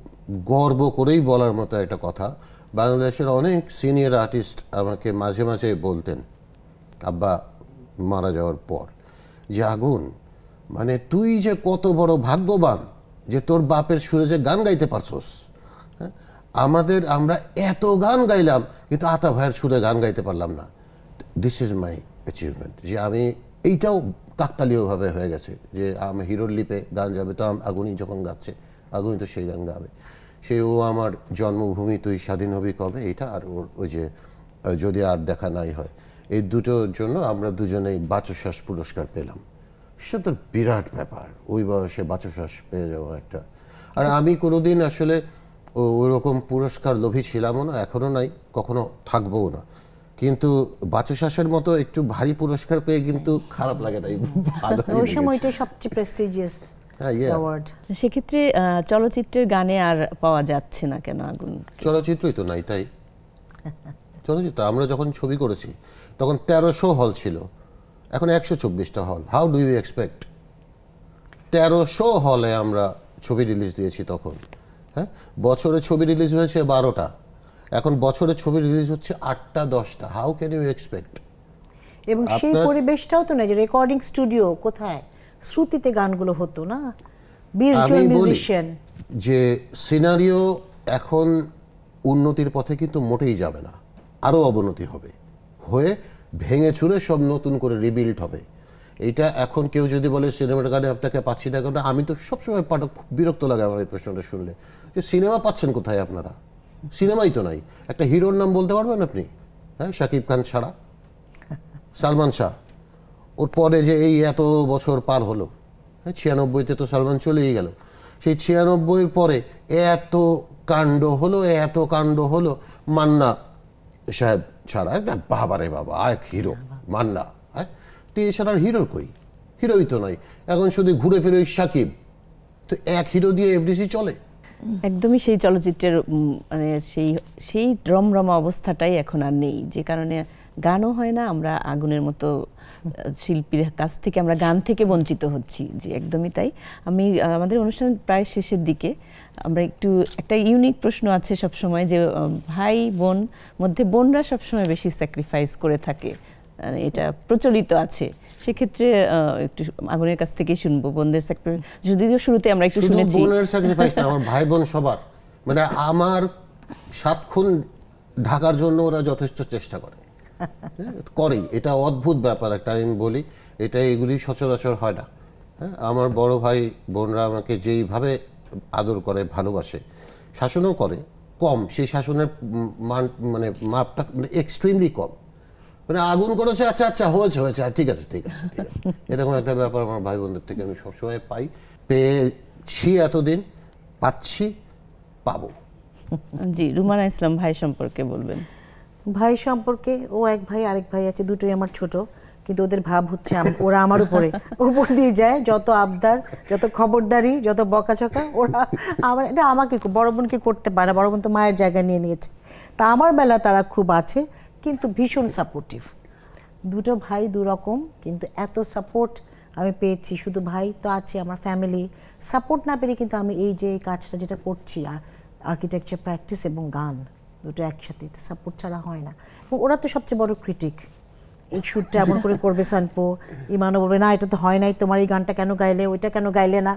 গর্ব করেই বলার মতো একটা কথা বাংলাদেশের অনেক সিনিয়র আর্টিস্ট আমাকে মাঝে মাঝে বলতেন আব্বা মারা যাওয়ার পর যে আগুন মানে তুই যে কত বড় ভাগ্যবান যে তোর বাপের সুরে যে গান গাইতে পারছস আমাদের আমরা এত গান গাইলাম কিন্তু আতা ভাইয়ের সুরে গান গাইতে পারলাম না দিস ইজ মাই অ্যাচিভমেন্ট যে আমি এইটাও কাকতালীয়ভাবে হয়ে গেছে যে আমি হিরোর লিপে গান যাবে তো আগুনি যখন গাচ্ছে আগুনি তো সেই গান গাবে সে ও আমার জন্মভূমি তুই স্বাধীন হবি কবে এটা আর ওর ওই যে যদি আর দেখা নাই হয় এই দুটোর জন্য আমরা দুজনেই বাচশ্বাস পুরস্কার পেলাম সে তো বিরাট ব্যাপার ওই বয়সে বাচশ্বাস পেয়ে যাওয়া একটা আর আমি কোনোদিন আসলে ওরকম পুরস্কার লোভী ছিলামও না এখনও নাই কখনো থাকবোও না কিন্তু বাচুশাসের মতো একটু ভারী পুরস্কার পেয়ে কিন্তু খারাপ লাগে না ওই সময়টা সবচেয়ে প্রেস্টিজিয়াস সেক্ষেত্রে চলচ্চিত্রের গানে আর পাওয়া যাচ্ছে না কেন আগুন চলচ্চিত্রই তো নাই তাই চলচ্চিত্র আমরা যখন ছবি করেছি তখন তেরোশো হল ছিল এখন একশো চব্বিশটা হল হাউ ডু ইউ এক্সপেক্ট তেরোশো হলে আমরা ছবি রিলিজ দিয়েছি তখন হ্যাঁ বছরে ছবি রিলিজ হয়েছে বারোটা এখন বছরে ছবি রিলিজ হচ্ছে আটটা দশটা হাউ ক্যান ইউ এক্সপেক্ট এবং সেই পরিবেশটাও তো না যে রেকর্ডিং স্টুডিও কোথায় শ্রুতিতে গানগুলো হতো না আমি যে সিনারিও এখন উন্নতির পথে কিন্তু মোটেই যাবে না আরও অবনতি হবে হয়ে ভেঙে চুরে সব নতুন করে রিবিল্ড হবে এটা এখন কেউ যদি বলে সিনেমার গানে আপনাকে পাচ্ছি না কেন আমি তো সবসময় পাঠক খুব বিরক্ত লাগে আমার এই প্রশ্নটা শুনলে যে সিনেমা পাচ্ছেন কোথায় আপনারা সিনেমাই তো নাই একটা হিরোর নাম বলতে পারবেন আপনি হ্যাঁ শাকিব খান ছাড়া সালমান শাহ ওর পরে যে এই এত বছর পার হলো হ্যাঁ ছিয়ানব্বইতে তো সালমান চলেই গেল সেই ছিয়ানব্বইয়ের পরে এত কাণ্ড হলো এত কাণ্ড হলো মান্না সাহেব ছাড়া একটা বাবা রে বাবা এক হিরো মান্না হ্যাঁ তো এছাড়া হিরোর কই হিরোই তো নয় এখন শুধু ঘুরে ফিরে ওই সাকিব তো এক হিরো দিয়ে এফডিসি চলে একদমই সেই চলচ্চিত্রের মানে সেই সেই রমরমা অবস্থাটাই এখন আর নেই যে কারণে গানও হয় না আমরা আগুনের মতো শিল্পীর কাছ থেকে আমরা গান থেকে বঞ্চিত হচ্ছি যে একদমই তাই আমি আমাদের অনুষ্ঠান প্রায় শেষের দিকে আমরা একটু একটা ইউনিক প্রশ্ন আছে সবসময় যে ভাই বোন মধ্যে বোনরা সবসময় বেশি স্যাক্রিফাইস করে থাকে মানে এটা প্রচলিত আছে সেক্ষেত্রে একটু আগুনের কাছ থেকে শুনবো বোনদের সেক্টর যদিও শুরুতে আমরা একটু শুনেছি বোনের স্যাক্রিফাইস না আমার ভাই বোন সবার মানে আমার সাতক্ষণ ঢাকার জন্য ওরা যথেষ্ট চেষ্টা করে হ্যাঁ, করেই এটা অদ্ভুত ব্যাপার একটা আমি বলি এটা এগুলি সচরাচর হয় না হ্যাঁ আমার বড় ভাই বোনরা আমাকে যেইভাবে আদর করে ভালোবাসে শাসনও করে কম সেই শাসনের মান মানে মাপটা এক্সট্রিমলি মানে কম মানে আগুন করেছে আচ্ছা আচ্ছা হয়েছে হয়েছে ঠিক আছে ঠিক আছে ঠিক আছে এরকম একটা ব্যাপার আমার ভাই বোনদের থেকে আমি সবসময় পাই পেয়েছি এতদিন পাচ্ছি পাবো জি রুমানা ইসলাম ভাই সম্পর্কে বলবেন ভাই সম্পর্কে ও এক ভাই আরেক ভাই আছে দুটোই আমার ছোট কিন্তু ওদের ভাব হচ্ছে ওরা আমার উপরে উপর দিয়ে যায় যত আবদার যত খবরদারি যত বকাঝকা ওরা আমার এটা আমাকে বড় বোনকে করতে পারে বড় বোন তো মায়ের জায়গা নিয়ে নিয়েছে তা আমার বেলা তারা খুব আছে কিন্তু ভীষণ সাপোর্টিভ দুটো ভাই দুরকম কিন্তু এত সাপোর্ট আমি পেয়েছি শুধু ভাই তো আছে আমার ফ্যামিলি সাপোর্ট না পেলে কিন্তু আমি এই যে কাজটা যেটা করছি আর আর্কিটেকচার প্র্যাকটিস এবং গান দুটো একসাথে এটা সাপোর্ট ছাড়া হয় না এবং ওরা তো সবচেয়ে বড় ক্রিটিক এই সুরটা এমন করে করবে সানপো ইমানও বলবে না এটা তো হয় নাই তোমার এই গানটা কেন গাইলে ওইটা কেন গাইলে না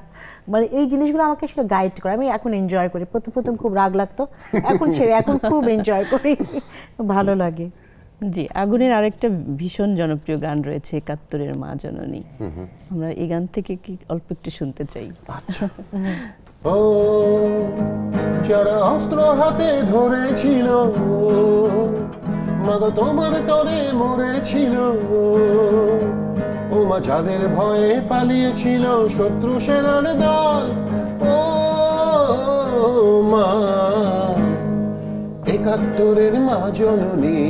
মানে এই জিনিসগুলো আমাকে আসলে গাইড করে আমি এখন এনজয় করি প্রথম প্রথম খুব রাগ লাগতো এখন ছেড়ে এখন খুব এনজয় করি ভালো লাগে জি আগুনের আরেকটা ভীষণ জনপ্রিয় গান রয়েছে একাত্তরের মা জননী আমরা এই গান থেকে কি অল্প একটু শুনতে চাই আচ্ছা। ও যারা অস্ত্র হাতে ধরেছিল মাগো তোমার তরে মরেছিল ও মা যাদের ভয়ে পালিয়েছিল শত্রু সেনার দল ও মা একাত্তরের মা জননী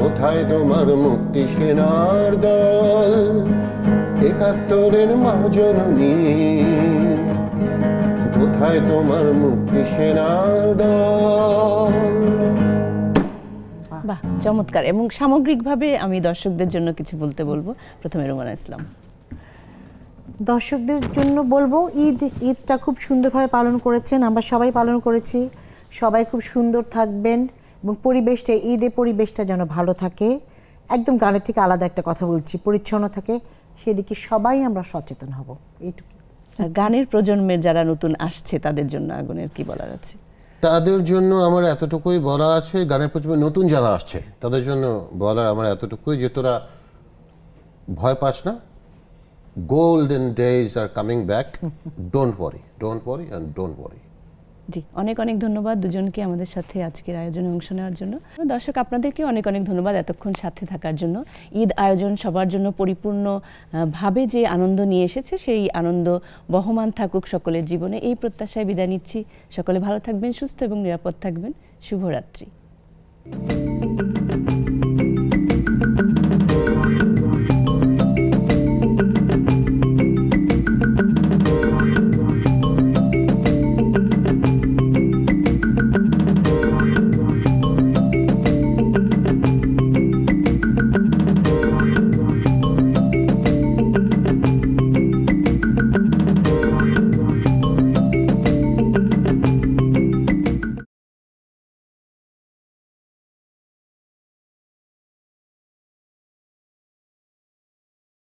কোথায় তোমার মুক্তি সেনার দল একাত্তরের মা জননী কোথায় তোমার মুক্তি সেনার দল বাহ চমৎকার এবং সামগ্রিকভাবে আমি দর্শকদের জন্য কিছু বলতে বলবো প্রথমে রোমানা ইসলাম দর্শকদের জন্য বলবো ঈদ ঈদটা খুব সুন্দরভাবে পালন করেছেন আমরা সবাই পালন করেছি সবাই খুব সুন্দর থাকবেন এবং পরিবেশটা ঈদে পরিবেশটা যেন ভালো থাকে একদম গানের থেকে আলাদা একটা কথা বলছি পরিচ্ছন্ন থাকে সেদিকে সবাই আমরা সচেতন হব এইটুকু গানের প্রজন্মের যারা নতুন আসছে তাদের জন্য আগুনের কি বলার আছে তাদের জন্য আমার এতটুকুই বলা আছে গানের প্রচুর নতুন যারা আসছে তাদের জন্য বলার আমার এতটুকুই যে তোরা ভয় পাস না golden days are coming back don't worry, don't worry, and don't worry. Ji অনেক অনেক ধন্যবাদ দুজনকে আমাদের সাথে আজকের আয়োজনে অংশ নেওয়ার জন্য দর্শক আপনাদেরকে অনেক অনেক ধন্যবাদ এতক্ষণ সাথে থাকার জন্য ঈদ আয়োজন সবার জন্য পরিপূর্ণ ভাবে যে আনন্দ নিয়ে এসেছে সেই আনন্দ বহমান থাকুক সকলের জীবনে এই প্রত্যাশায় বিদায় নিচ্ছি সকলে ভালো থাকবেন সুস্থ এবং নিরাপদ থাকবেন শুভরাত্রি